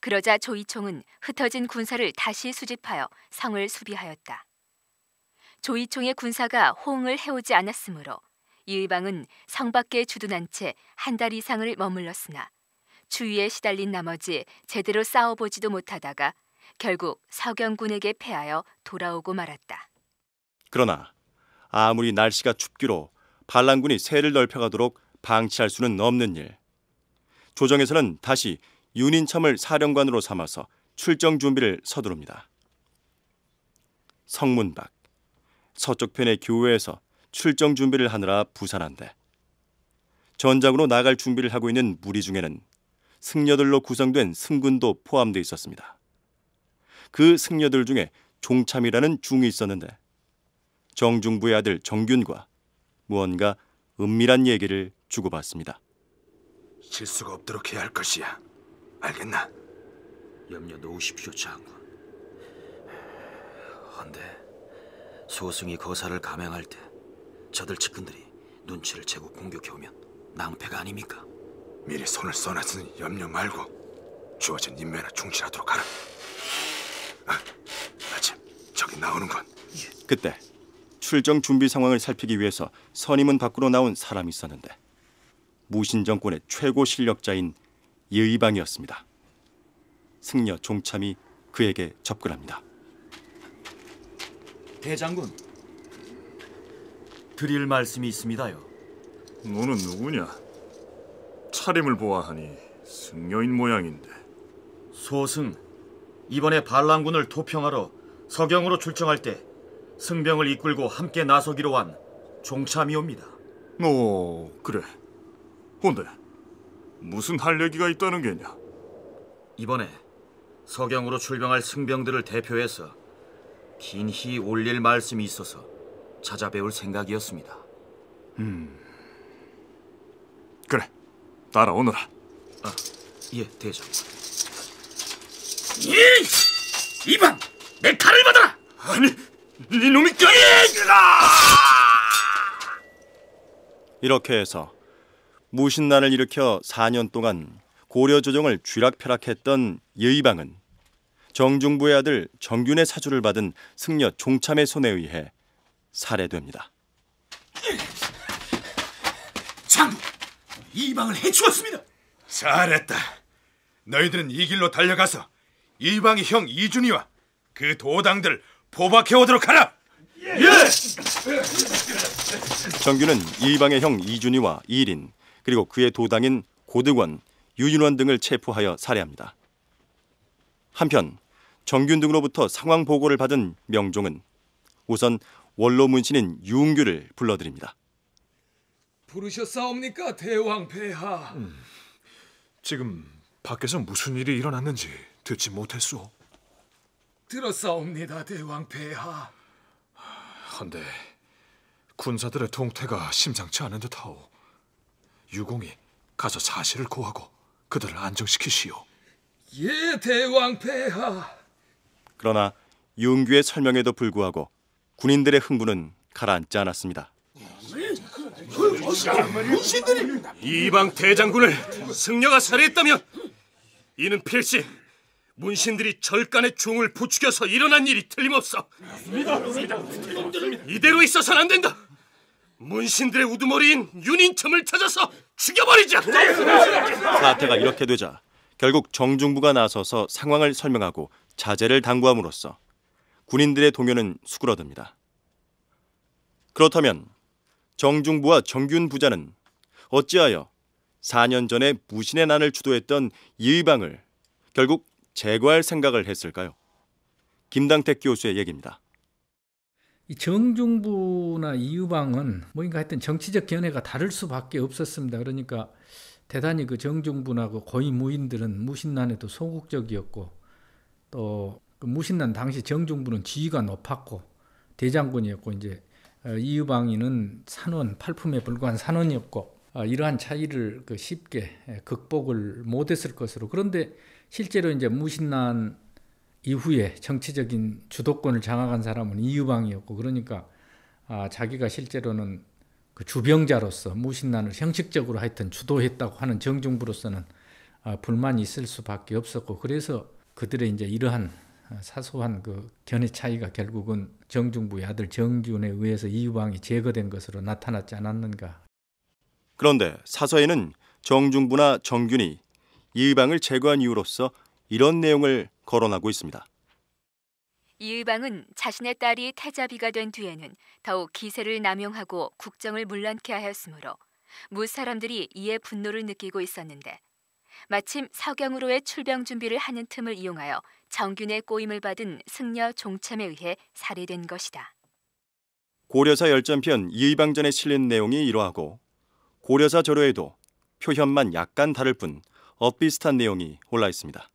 그러자 조이총은 흩어진 군사를 다시 수집하여 성을 수비하였다. 조이총의 군사가 호응을 해오지 않았으므로 이방은 성 밖에 주둔한 채 한 달 이상을 머물렀으나 추위에 시달린 나머지 제대로 싸워보지도 못하다가 결국 서경군에게 패하여 돌아오고 말았다. 그러나 아무리 날씨가 춥기로 반란군이 세를 넓혀가도록 방치할 수는 없는 일. 조정에서는 다시 윤인첨을 사령관으로 삼아서 출정 준비를 서두릅니다. 성문박 서쪽편의 교회에서 출정 준비를 하느라 부산한데 전장으로 나갈 준비를 하고 있는 무리 중에는 승려들로 구성된 승군도 포함되어 있었습니다. 그 승려들 중에 종참이라는 중이 있었는데 정중부의 아들 정균과 무언가 은밀한 얘기를 주고받습니다. 실수가 없도록 해야 할 것이야. 알겠나? 염려 놓으십시오, 장군. 헌데 소승이 거사를 감행할 때 저들 측근들이 눈치를 채고 공격해오면 낭패가 아닙니까? 미리 손을 써놨으니 염려 말고 주어진 인무에나 충실하도록 하라. 아, 마침 저기 나오는 건. 예. 그때 출정 준비 상황을 살피기 위해서 선임은 밖으로 나온 사람이 있었는데 무신 정권의 최고 실력자인 예의방이었습니다. 승려 종참이 그에게 접근합니다. 대장군, 드릴 말씀이 있습니다요. 너는 누구냐? 차림을 보아하니 승려인 모양인데 소승 이번에 반란군을 도평하러 서경으로 출정할 때 승병을 이끌고 함께 나서기로 한 종참이옵니다 오 그래 근데 무슨 할 얘기가 있다는 게냐 이번에 서경으로 출병할 승병들을 대표해서 긴히 올릴 말씀이 있어서 찾아뵈울 생각이었습니다 음 그래 따라오너라. 아, 예, 대장. 예! 이방! 내 칼을 받아라! 아니, 네 놈이 깨라! 이렇게 해서 무신난을 일으켜 4년 동안 고려 조정을 쥐락펴락했던 여의방은 정중부의 아들 정균의 사주를 받은 승려 종참의 손에 의해 살해됩니다. 이 방을 해치웠습니다. 잘했다. 너희들은 이 길로 달려가서 이방의 형 이준이와 그도당들 포박해 오도록 하라. 예. 정규는 예! 이방의 형 이준이와 이린 그리고 그의 도당인 고득원, 유인원 등을 체포하여 살해합니다. 한편 정균 등으로부터 상황 보고를 받은 명종은 우선 원로 문신인 유흥규를 불러들입니다. 부르셨사옵니까 대왕 폐하 음, 지금 밖에서 무슨 일이 일어났는지 듣지 못했소 들었사옵니다 대왕 폐하 한데 군사들의 동태가 심상치 않은 듯하오 유공이 가서 사실을 고하고 그들을 안정시키시오 예 대왕 폐하 그러나 윤규의 설명에도 불구하고 군인들의 흥분은 가라앉지 않았습니다 음. 신들이 이방 대장군을 승려가 살해했다면 이는 필시 문신들이 절간의 종을 부추겨서 일어난 일이 틀림없어. 이대로 있어서는 안 된다. 문신들의 우두머리인 윤인첨을 찾아서 죽여버리자. 사태가 이렇게 되자 결국 정중부가 나서서 상황을 설명하고 자제를 당부함으로써 군인들의 동요는 수그러듭니다. 그렇다면 정중부와 정균 부자는 어찌하여 4년 전에 무신의 난을 주도했던 이의방을 결국 제거할 생각을 했을까요? 김당택 교수의 얘기입니다. 정중부나 이유방은 뭔가 하여튼 정치적 견해가 다를 수밖에 없었습니다. 그러니까 대단히 그 정중부나 그 고위 무인들은 무신난에도 소극적이었고 또그 무신난 당시 정중부는 지위가 높았고 대장군이었고 이제 어, 이유방위는 산원, 팔품에 불과한 산원이었고 어, 이러한 차이를 그 쉽게 예, 극복을 못했을 것으로 그런데 실제로 이제 무신난 이후에 정치적인 주도권을 장악한 사람은 이유방이었고 그러니까 아, 자기가 실제로는 그 주병자로서 무신난을 형식적으로 하여튼 주도했다고 하는 정중부로서는 아, 불만이 있을 수밖에 없었고 그래서 그들의 이제 이러한 어, 사소한 그 견해 차이가 결국은 정중부의 아들 정준에 의해서 이유방이 제거된 것으로 나타났지 않았는가. 그런데 사서에는 정중부나 정균이 이유방을 제거한 이유로서 이런 내용을 거론하고 있습니다. 이의방은 자신의 딸이 태자비가 된 뒤에는 더욱 기세를 남용하고 국정을 물란케 하였으므로 무 사람들이 이에 분노를 느끼고 있었는데 마침 서경으로의 출병 준비를 하는 틈을 이용하여 정균의 꼬임을 받은 승려 종참에 의해 살해된 것이다. 고려사 열전편 이의방전에 실린 내용이 이러하고 고려사 저료에도 표현만 약간 다를 뿐 엇비슷한 내용이 올라 있습니다.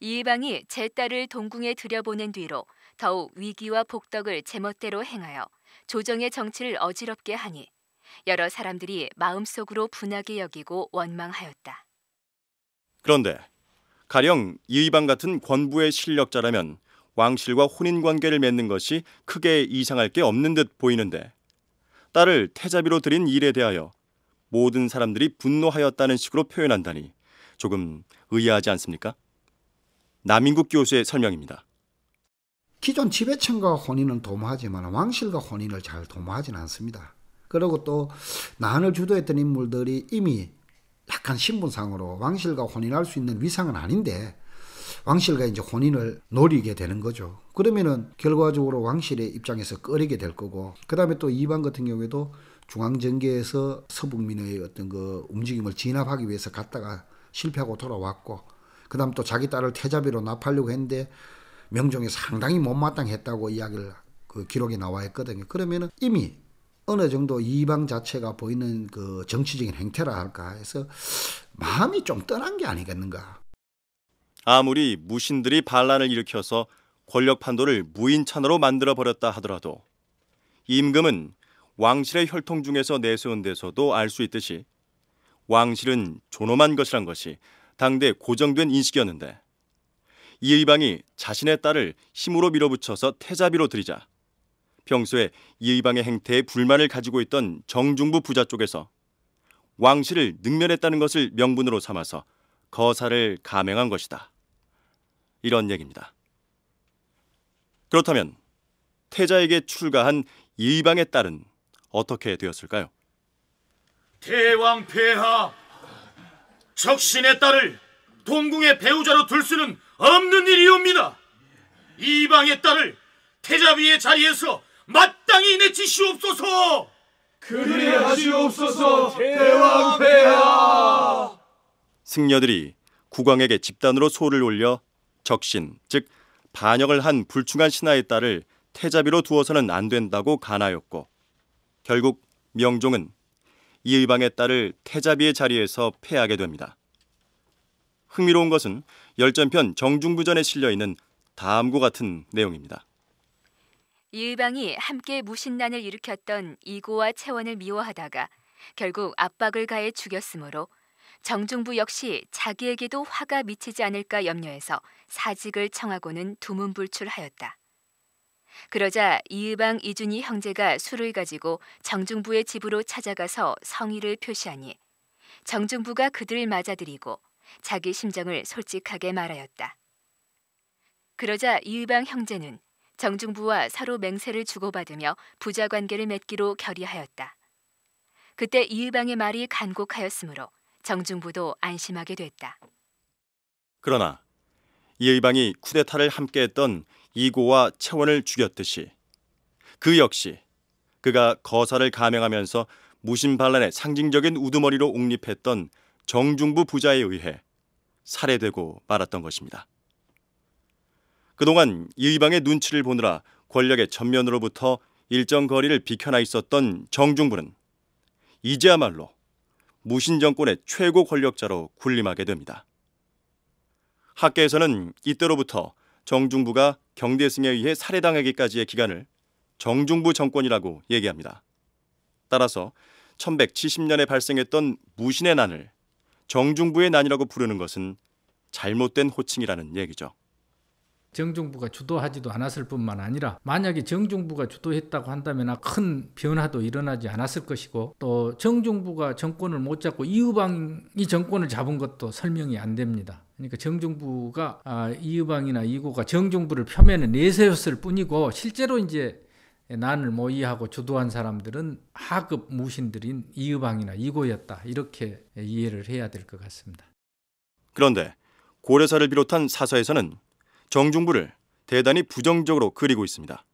이방이 제 딸을 동궁에 들여보낸 뒤로 더욱 위기와 복덕을 제멋대로 행하여 조정의 정치를 어지럽게 하니 여러 사람들이 마음속으로 분하게 여기고 원망하였다. 그런데 가령 이의방 같은 권부의 실력자라면 왕실과 혼인 관계를 맺는 것이 크게 이상할 게 없는 듯 보이는데 딸을 태자비로 들인 일에 대하여 모든 사람들이 분노하였다는 식으로 표현한다니 조금 의아하지 않습니까? 남인국 교수의 설명입니다. 기존 지배층과 혼인은 도모하지만 왕실과 혼인을 잘 도모하지는 않습니다. 그리고 또 난을 주도했던 인물들이 이미 약간 신분상으로 왕실과 혼인할 수 있는 위상은 아닌데 왕실과 이제 혼인을 노리게 되는 거죠. 그러면은 결과적으로 왕실의 입장에서 꺼리게 될 거고 그다음에 또 이방 같은 경우에도 중앙정계에서 서북민의 어떤 그 움직임을 진압하기 위해서 갔다가 실패하고 돌아왔고 그다음 또 자기 딸을 태자비로 납하려고 했는데 명종이 상당히 못마땅했다고 이야기를 그기록에 나와 있거든요. 그러면은 이미 어느 정도 이방 자체가 보이는 그 정치적인 행태라 할까 해서 마음이 좀 떠난 게 아니겠는가. 아무리 무신들이 반란을 일으켜서 권력 판도를 무인천으로 만들어 버렸다 하더라도 임금은 왕실의 혈통 중에서 내세운 데서도 알 수 있듯이 왕실은 존엄한 것이란 것이 당대 고정된 인식이었는데 이방이 자신의 딸을 힘으로 밀어붙여서 태자비로 들이자 평소에 이의방의 행태에 불만을 가지고 있던 정중부 부자 쪽에서 왕실을 능멸했다는 것을 명분으로 삼아서 거사를 감행한 것이다. 이런 얘기입니다. 그렇다면 태자에게 출가한 이방의 딸은 어떻게 되었을까요? 대왕 폐하 적신의 딸을 동궁의 배우자로 둘 수는 없는 일이옵니다. 이방의 딸을 태자위의 자리에서 마땅히 내치시옵소서. 그리 하시옵소서 대왕폐야 승려들이 국왕에게 집단으로 소를 올려 적신, 즉 반역을 한 불충한 신하의 딸을 태자비로 두어서는 안 된다고 간하였고 결국 명종은 이의방의 딸을 태자비의 자리에서 패하게 됩니다. 흥미로운 것은 열전편 정중부전에 실려 있는 다음과 같은 내용입니다. 이의방이 함께 무신난을 일으켰던 이고와 채원을 미워하다가 결국 압박을 가해 죽였으므로 정중부 역시 자기에게도 화가 미치지 않을까 염려해서 사직을 청하고는 두문불출하였다. 그러자 이의방 이준이 형제가 술을 가지고 정중부의 집으로 찾아가서 성의를 표시하니 정중부가 그들을 맞아들이고 자기 심정을 솔직하게 말하였다. 그러자 이의방 형제는 정중부와 서로 맹세를 주고받으며 부자 관계를 맺기로 결의하였다. 그때 이의방의 말이 간곡하였으므로 정중부도 안심하게 됐다. 그러나 이의방이 쿠데타를 함께했던 이고와 채원을 죽였듯이 그 역시 그가 거사를 감행하면서 무신반란의 상징적인 우두머리로 옹립했던 정중부 부자에 의해 살해되고 말았던 것입니다. 그동안 이방의 눈치를 보느라 권력의 전면으로부터 일정 거리를 비켜나 있었던 정중부는 이제야말로 무신정권의 최고 권력자로 군림하게 됩니다. 학계에서는 이때로부터 정중부가 경대승에 의해 살해당하기까지의 기간을 정중부 정권이라고 얘기합니다. 따라서 1170년에 발생했던 무신의 난을 정중부의 난이라고 부르는 것은 잘못된 호칭이라는 얘기죠. 정정부가 주도하지도 않았을 뿐만 아니라 만약에 정정부가 주도했다고 한다면 큰 변화도 일어나지 않았을 것이고 또 정정부가 정권을 못 잡고 이우방이 정권을 잡은 것도 설명이 안 됩니다. 그러니까 정정부가 아, 이우방이나 이고가 정정부를 표면에 내세웠을 뿐이고 실제로 이제 난을 모의하고 주도한 사람들은 하급 무신들인 이우방이나 이고였다 이렇게 이해를 해야 될 것 같습니다. 그런데 고려사를 비롯한 사서에서는 정중부를 대단히 부정적으로 그리고 있습니다.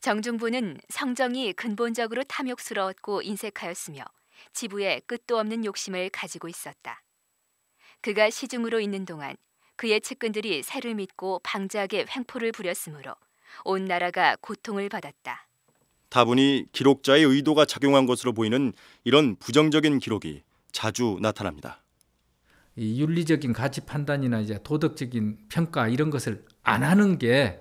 정중부는 성정이 근본적으로 탐욕스러웠고 인색하였으며 지부에 끝도 없는 욕심을 가지고 있었다. 그가 시중으로 있는 동안 그의 측근들이 새를 믿고 방자하게 횡포를 부렸으므로 온 나라가 고통을 받았다. 다분히 기록자의 의도가 작용한 것으로 보이는 이런 부정적인 기록이 자주 나타납니다. 이 윤리적인 가치 판단이나 이제 도덕적인 평가 이런 것을 안 하는 게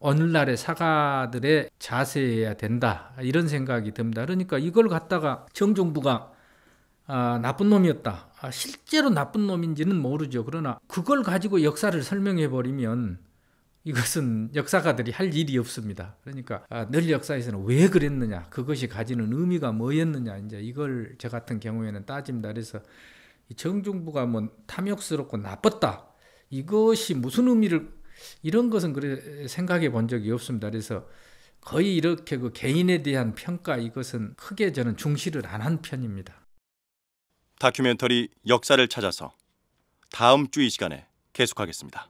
오늘날의 사가들의 자세여야 된다 이런 생각이 듭니다. 그러니까 이걸 갖다가 정종부가 아, 나쁜 놈이었다. 아, 실제로 나쁜 놈인지는 모르죠. 그러나 그걸 가지고 역사를 설명해 버리면 이것은 역사가들이 할 일이 없습니다. 그러니까 아, 늘 역사에서는 왜 그랬느냐, 그것이 가지는 의미가 뭐였느냐, 이제 이걸 저 같은 경우에는 따집니다. 그래서 정중부가 뭐 탐욕스럽고 나빴다. 이것이 무슨 의미를 이런 것은 그래 생각해 본 적이 없습니다. 그래서 거의 이렇게 그 개인에 대한 평가 이것은 크게 저는 중시를 안 한 편입니다. 다큐멘터리 역사를 찾아서 다음 주 이 시간에 계속하겠습니다.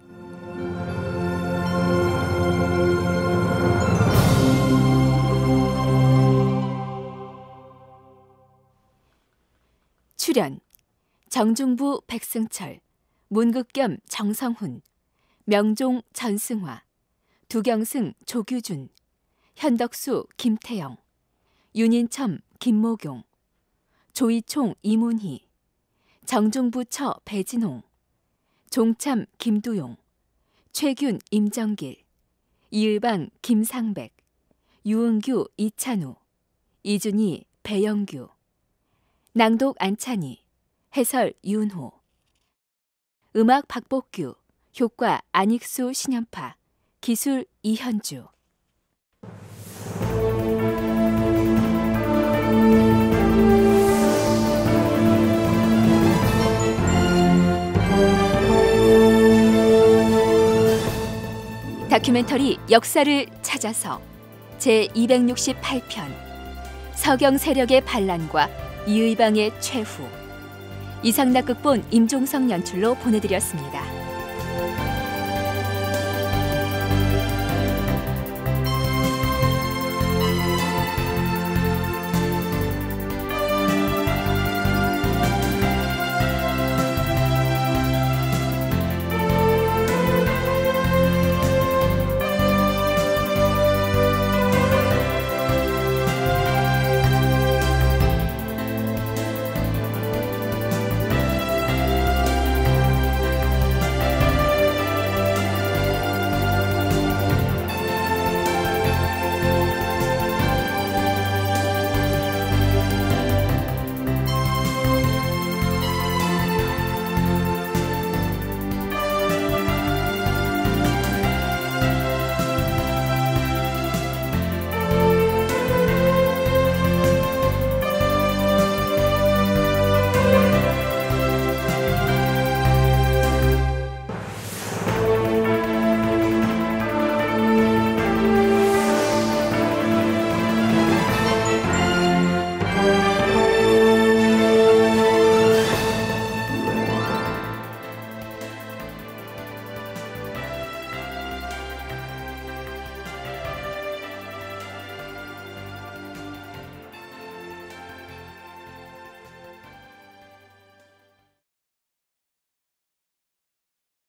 출연 정중부 백승철, 문극겸 정성훈, 명종 전승화, 두경승 조규준, 현덕수 김태영, 윤인첨 김모경, 조이총 이문희, 정중부처 배진홍, 종참 김두용, 최균 임정길, 이을방 김상백, 유은규 이찬우, 이준희 배영규, 낭독 안찬희, 해설 윤호 음악 박복규 효과 안익수 신연파 기술 이현주 다큐멘터리 역사를 찾아서 제268편 서경 세력의 반란과 이의방의 최후 이상락 극본 임종성 연출로 보내드렸습니다.